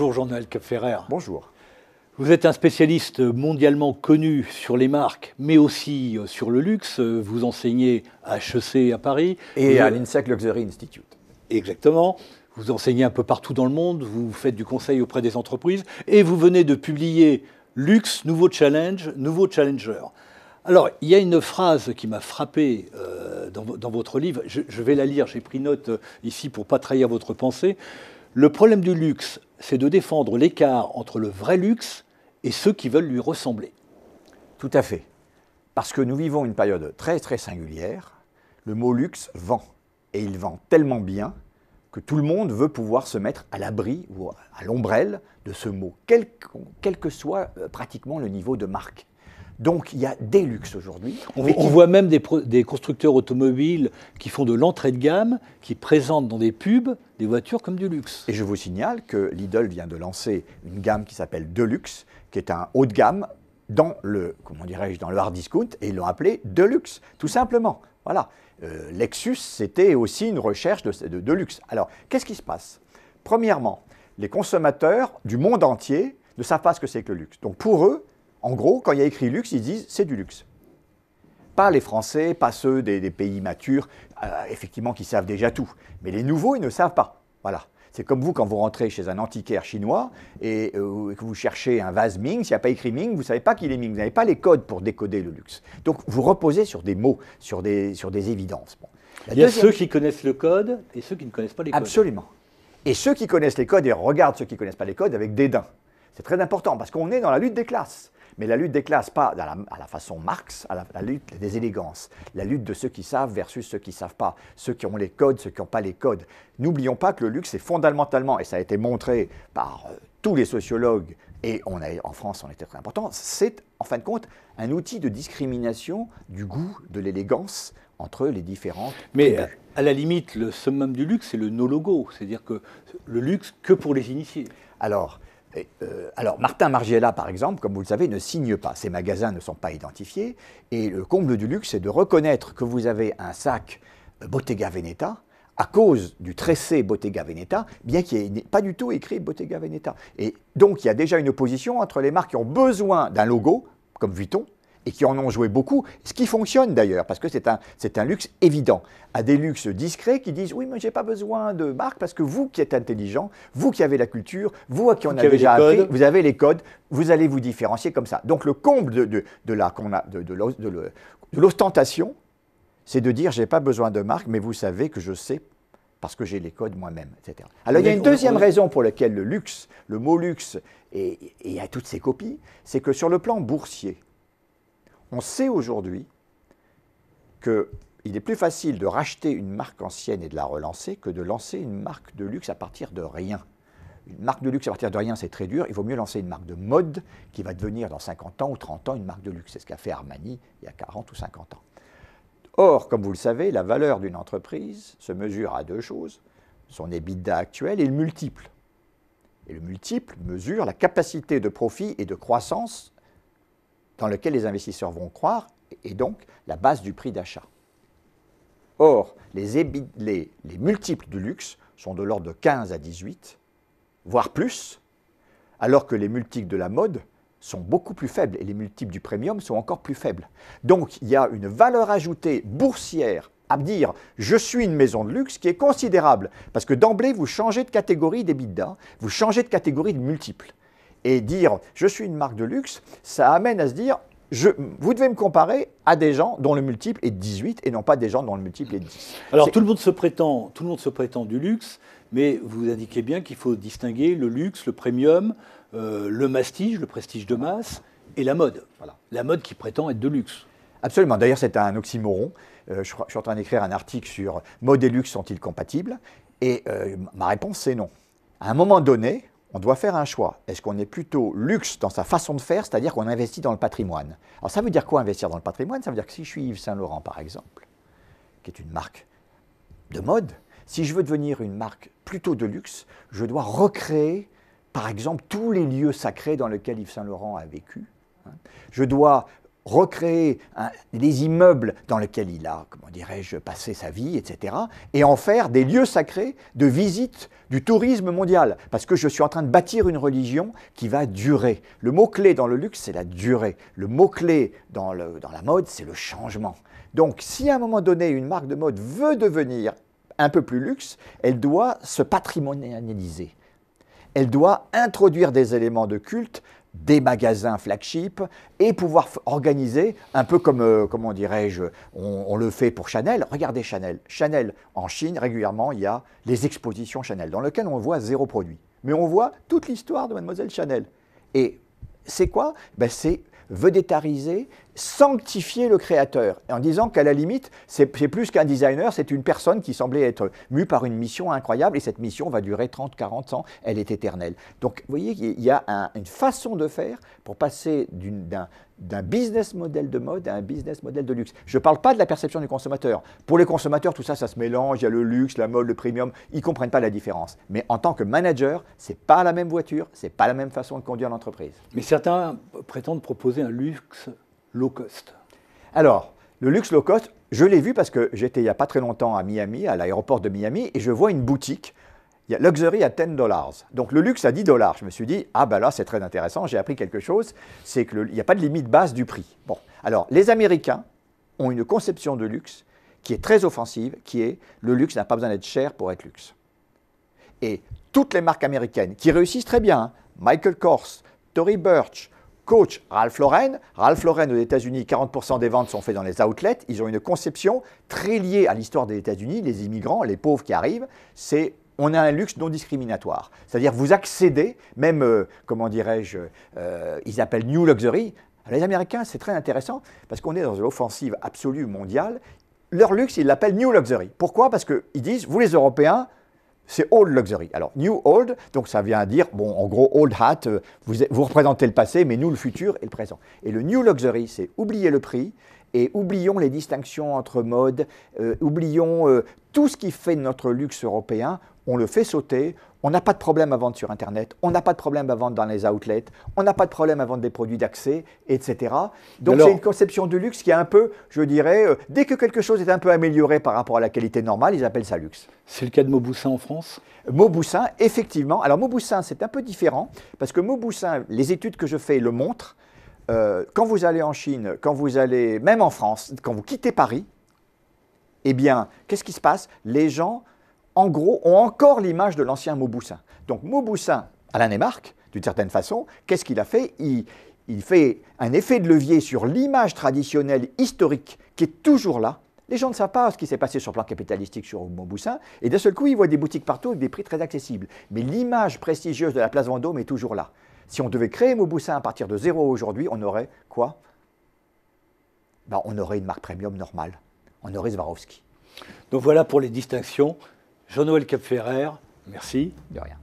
Bonjour Jean-Noël Capferrer. Bonjour. Vous êtes un spécialiste mondialement connu sur les marques, mais aussi euh, sur le luxe. Vous enseignez à HEC à Paris. Et à l'INSEC Luxury Institute. Exactement. Vous enseignez un peu partout dans le monde, vous faites du conseil auprès des entreprises, et vous venez de publier Luxe, nouveau challenge, nouveau challenger. Alors, il y a une phrase qui m'a frappé euh, dans, votre livre, je, vais la lire, j'ai pris note euh, ici pour ne pas trahir votre pensée. Le problème du luxe c'est de défendre l'écart entre le vrai luxe et ceux qui veulent lui ressembler. Tout à fait. Parce que nous vivons une période très très singulière. Le mot luxe vend. Et il vend tellement bien que tout le monde veut pouvoir se mettre à l'abri ou à l'ombrelle de ce mot, quel, que soit euh, pratiquement le niveau de marque. Donc il y a des luxes aujourd'hui. On, voit même des, constructeurs automobiles qui font de l'entrée de gamme, qui présentent dans des pubs des voitures comme du luxe. Et je vous signale que Lidl vient de lancer une gamme qui s'appelle Deluxe, qui est un haut de gamme dans le, comment dirais-je, dans le hard discount, et ils l'ont appelé Deluxe, tout simplement. Voilà. Euh, Lexus, c'était aussi une recherche de luxe. Alors, qu'est-ce qui se passe Premièrement, les consommateurs du monde entier ne savent pas ce que c'est que le luxe. Donc pour eux, en gros, quand il y a écrit luxe, ils disent c'est du luxe. Pas les Français, pas ceux des, pays matures, euh, effectivement, qui savent déjà tout. Mais les nouveaux, ils ne savent pas. Voilà. C'est comme vous quand vous rentrez chez un antiquaire chinois et, euh, que vous cherchez un vase Ming, s'il n'y a pas écrit Ming, vous ne savez pas qu'il est Ming, vous n'avez pas les codes pour décoder le luxe. Donc vous reposez sur des mots, sur des, sur des évidences. Il y a ceux qui connaissent le code et ceux qui ne connaissent pas les codes. Absolument. Et ceux qui connaissent les codes et regardent ceux qui ne connaissent pas les codes avec dédain. C'est très important parce qu'on est dans la lutte des classes. Mais la lutte des classes, pas à la, façon Marx, à la, lutte des élégances, la lutte de ceux qui savent versus ceux qui ne savent pas, ceux qui ont les codes, ceux qui n'ont pas les codes. N'oublions pas que le luxe est fondamentalement, et ça a été montré par euh, tous les sociologues, et on a, en France on était très important, c'est en fin de compte un outil de discrimination du goût, de l'élégance entre les différentes. Mais euh, à la limite, le summum du luxe, c'est le no-logo, c'est-à-dire que le luxe que pour les initiés. Alors, euh, alors, Martin Margiela, par exemple, comme vous le savez, ne signe pas. Ses magasins ne sont pas identifiés. Et le comble du luxe, c'est de reconnaître que vous avez un sac euh, Bottega Veneta à cause du tressé Bottega Veneta, bien qu'il n'ait pas du tout écrit Bottega Veneta. Et donc, il y a déjà une opposition entre les marques qui ont besoin d'un logo, comme Vuitton, et qui en ont joué beaucoup, ce qui fonctionne d'ailleurs, parce que c'est un, un luxe évident, à des luxes discrets qui disent oui mais j'ai pas besoin de marque parce que vous qui êtes intelligent, vous qui avez la culture, vous qui en avez déjà appris, vous avez les codes, vous allez vous différencier comme ça. Donc le comble de, de, la, qu'on a, de, de l'ostentation, c'est de dire j'ai pas besoin de marque, mais vous savez que je sais parce que j'ai les codes moi-même, etc. Alors il y a une deuxième raison pour laquelle le luxe, le mot luxe, et, et à toutes ses copies, c'est que sur le plan boursier, on sait aujourd'hui qu'il est plus facile de racheter une marque ancienne et de la relancer que de lancer une marque de luxe à partir de rien. Une marque de luxe à partir de rien, c'est très dur. Il vaut mieux lancer une marque de mode qui va devenir dans 50 ans ou 30 ans une marque de luxe. C'est ce qu'a fait Armani il y a 40 ou 50 ans. Or, comme vous le savez, la valeur d'une entreprise se mesure à deux choses, son EBITDA actuel et le multiple. Et le multiple mesure la capacité de profit et de croissance dans lequel les investisseurs vont croire et donc la base du prix d'achat. Or, les, multiples du luxe sont de l'ordre de 15 à 18, voire plus, alors que les multiples de la mode sont beaucoup plus faibles et les multiples du premium sont encore plus faibles. Donc il y a une valeur ajoutée boursière à dire je suis une maison de luxe qui est considérable parce que d'emblée vous changez de catégorie d'EBITDA, vous changez de catégorie de multiples et dire je suis une marque de luxe, ça amène à se dire je, vous devez me comparer à des gens dont le multiple est 18 et non pas des gens dont le multiple est 10. Alors tout le monde se prétend, tout le monde se prétend du luxe, mais vous indiquez bien qu'il faut distinguer le luxe, le premium, euh, le mastige, le prestige de masse et la mode. La mode qui prétend être de luxe. Absolument. D'ailleurs, c'est un oxymoron. Euh, je, suis en train d'écrire un article sur mode et luxe sont-ils compatibles Et euh, ma réponse, c'est non. À un moment donné, on doit faire un choix. Est-ce qu'on est plutôt luxe dans sa façon de faire, c'est-à-dire qu'on investit dans le patrimoine Alors ça veut dire quoi investir dans le patrimoine Ça veut dire que si je suis Yves Saint-Laurent, par exemple, qui est une marque de mode, si je veux devenir une marque plutôt de luxe, je dois recréer, par exemple, tous les lieux sacrés dans lesquels Yves Saint-Laurent a vécu. Hein. Je dois recréer les immeubles dans lesquels il a, comment dirais-je, passé sa vie, etc., et en faire des lieux sacrés de visite du tourisme mondial, parce que je suis en train de bâtir une religion qui va durer. Le mot-clé dans le luxe, c'est la durée. Le mot-clé dans, dans, la mode, c'est le changement. Donc si à un moment donné, une marque de mode veut devenir un peu plus luxe, elle doit se patrimonialiser. Elle doit introduire des éléments de culte des magasins flagship et pouvoir organiser, un peu comme, euh, comment dirais-je, on, le fait pour Chanel. Regardez Chanel. Chanel, en Chine, régulièrement, il y a les expositions Chanel, dans lesquelles on voit zéro produit. Mais on voit toute l'histoire de Mademoiselle Chanel. Et c'est quoi ben, C'est vedettariser sanctifier le créateur en disant qu'à la limite, c'est plus qu'un designer, c'est une personne qui semblait être mue par une mission incroyable et cette mission va durer 30, 40 ans, elle est éternelle. Donc vous voyez, il y a une façon de faire pour passer d'un business model de mode à un business model de luxe. Je ne parle pas de la perception du consommateur. Pour les consommateurs, tout ça, ça se mélange, il y a le luxe, la mode, le premium, ils ne comprennent pas la différence. Mais en tant que manager, c'est pas la même voiture, c'est pas la même façon de conduire l'entreprise. Mais certains prétendent proposer un luxe low cost Alors, le luxe low cost, je l'ai vu parce que j'étais il n'y a pas très longtemps à Miami, à l'aéroport de Miami, et je vois une boutique. Il y a luxury à 10 dollars. Donc le luxe à 10 dollars. Je me suis dit, ah ben là, c'est très intéressant, j'ai appris quelque chose, c'est qu'il n'y a pas de limite basse du prix. Bon, alors les Américains ont une conception de luxe qui est très offensive, qui est le luxe n'a pas besoin d'être cher pour être luxe. Et toutes les marques américaines qui réussissent très bien, hein, Michael Kors, Tory Burch, coach Ralph Lauren. Ralph Lauren aux États-Unis, 40% des ventes sont faites dans les outlets. Ils ont une conception très liée à l'histoire des États-Unis, les immigrants, les pauvres qui arrivent. C'est on a un luxe non discriminatoire. C'est-à-dire vous accédez, même, euh, comment dirais-je, euh, ils appellent New Luxury. les Américains, c'est très intéressant parce qu'on est dans une offensive absolue mondiale. Leur luxe, ils l'appellent New Luxury. Pourquoi Parce qu'ils disent, vous les Européens, c'est old luxury. Alors, new old, donc ça vient à dire, bon, en gros, old hat, euh, vous, représentez le passé, mais nous, le futur et le présent. Et le new luxury, c'est oublier le prix, et oublions les distinctions entre modes, euh, oublions euh, tout ce qui fait notre luxe européen, on le fait sauter. On n'a pas de problème à vendre sur Internet, on n'a pas de problème à vendre dans les outlets, on n'a pas de problème à vendre des produits d'accès, etc. Donc c'est une conception du luxe qui est un peu, je dirais, euh, dès que quelque chose est un peu amélioré par rapport à la qualité normale, ils appellent ça luxe. C'est le cas de Mauboussin en France Mauboussin, effectivement. Alors Mauboussin, c'est un peu différent, parce que Mauboussin, les études que je fais le montrent, euh, quand vous allez en Chine, quand vous allez, même en France, quand vous quittez Paris, eh bien, qu'est-ce qui se passe Les gens, en gros, ont encore l'image de l'ancien Mauboussin. Donc Mauboussin, l'année marque, d'une certaine façon, qu'est-ce qu'il a fait il, fait un effet de levier sur l'image traditionnelle historique qui est toujours là. Les gens ne savent pas ce qui s'est passé sur le plan capitalistique sur Mauboussin, et d'un seul coup, ils voient des boutiques partout avec des prix très accessibles. Mais l'image prestigieuse de la place Vendôme est toujours là. Si on devait créer Mauboussin à partir de zéro aujourd'hui, on aurait quoi ben, On aurait une marque premium normale en Varowski. Donc voilà pour les distinctions. Jean-Noël Capferrer, merci. De rien.